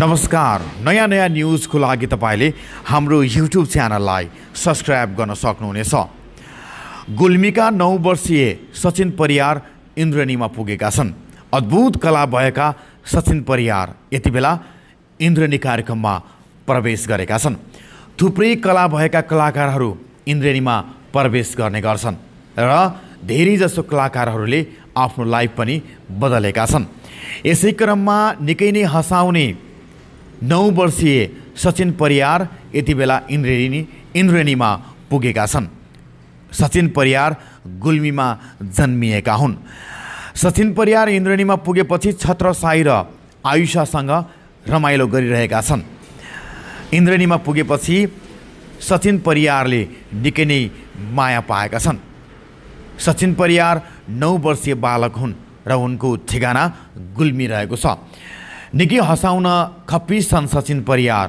नमस्कार नयाँ नयाँ न्युजको लागि तपाईँले हाम्रो युट्युब च्यानललाई सब्सक्राइब गर्न सक्नुहुनेछ गुल्मीका नौ वर्षीय सचिन परियार इन्द्रनीमा पुगेका छन् अद्भुत कला भएका सचिन परियार यति बेला इन्द्रणी कार्यक्रममा प्रवेश गरेका छन् थुप्रै कला भएका कलाकारहरू इन्द्रेणीमा प्रवेश गर्ने गर्छन् र धेरैजसो कलाकारहरूले आफ्नो लाइफ पनि बदलेका छन् यसै क्रममा निकै नै हँसाउने नौ वर्षीय सचिन परियार यति बेला इन्द्रेणी इन्द्रेणीमा पुगेका छन् सचिन परियार गुल्मीमा जन्मिएका हुन् सचिन परियार इन्द्रेणीमा पुगेपछि छत्रसाई र आयुषासँग रमाइलो गरिरहेका छन् इन्द्रेणीमा पुगेपछि सचिन परियारले निकै नै माया पाएका छन् सचिन परियार नौ वर्षीय बालक हुन् र उनको ठेगाना गुल्मी रहेको छ निकै हँसाउन खप्पिसन् सचिन परियार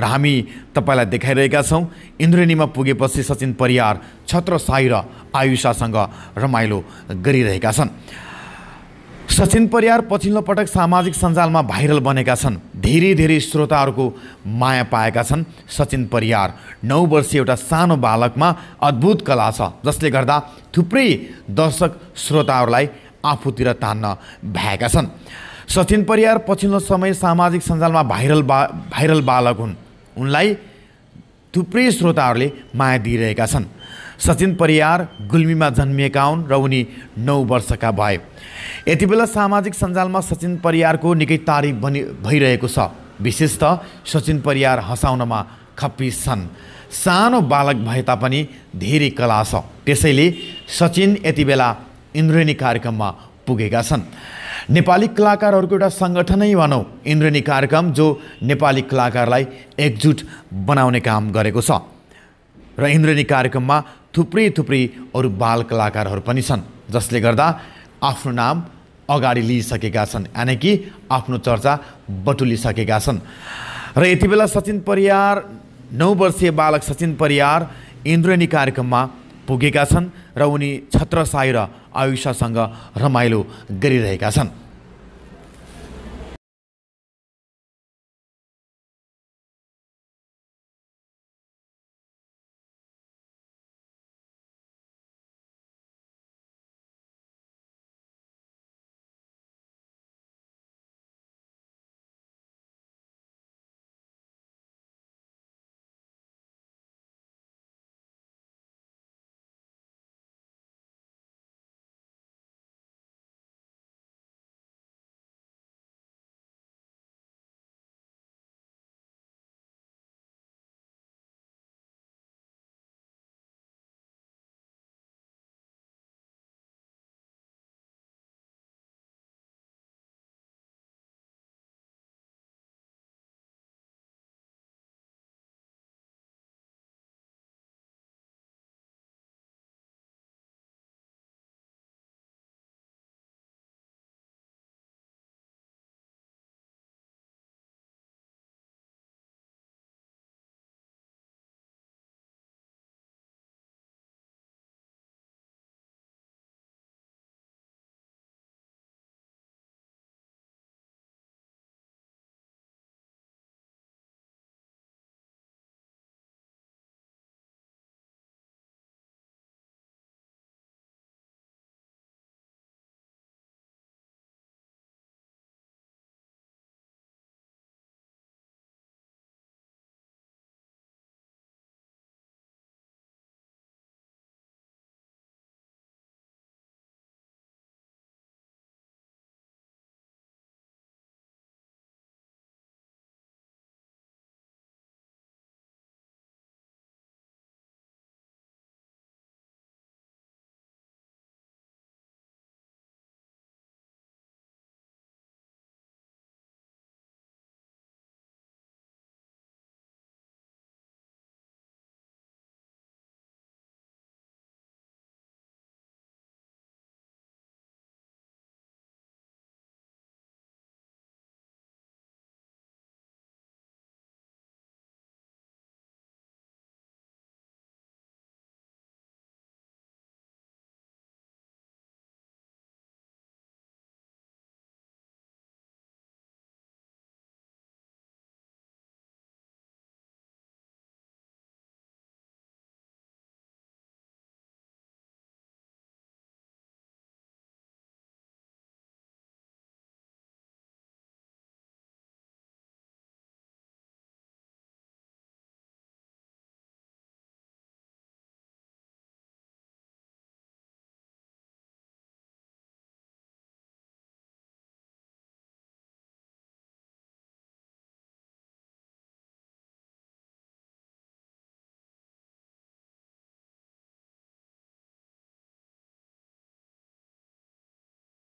र हामी तपाईँलाई देखाइरहेका छौँ इन्द्रेणीमा पुगेपछि सचिन परियार छत्र साई र आयुषासँग रमाइलो गरिरहेका छन् सचिन परियार पछिल्लो पटक सामाजिक सञ्जालमा भाइरल बनेका छन् धेरै धेरै श्रोताहरूको माया पाएका छन् सचिन परियार नौ वर्षीय एउटा सानो बालकमा अद्भुत कला छ जसले गर्दा थुप्रै दर्शक श्रोताहरूलाई आफूतिर तान्न भएका छन् सचिन परियार पछिल्लो समय सामाजिक सञ्जालमा भाइरल बा भाइरल बालक हुन् उनलाई थुप्रै श्रोताहरूले माया दिइरहेका छन् सचिन परियार गुल्मीमा जन्मिएका हुन् र उनी नौ वर्षका भए यति बेला सामाजिक सञ्जालमा सचिन परियारको निकै तारिफ बनि भइरहेको छ विशेष त सचिन परियार हँसाउनमा खप्पिस छन् सानो बालक भए तापनि धेरै कला छ त्यसैले सचिन यति बेला इन्द्रेणी कार्यक्रममा पुगेका छन् नेपाली कलाकारहरूको एउटा सङ्गठनै भनौँ इन्द्रणी कार्यक्रम जो नेपाली कलाकारलाई एकजुट बनाउने काम गरेको छ र इन्द्रणी कार्यक्रममा थुप्रै थुप्रै अरू बाल कलाकारहरू पनि छन् जसले गर्दा आफ्नो नाम अगाडि लिइसकेका छन् यानि कि आफ्नो चर्चा बटुलिसकेका छन् र यति बेला सचिन परियार नौ वर्षीय बालक सचिन परियार इन्द्रणी कार्यक्रममा पुगेका छन् र उनी छत्रसाई र आयुषसँग रमाइलो गरिरहेका छन्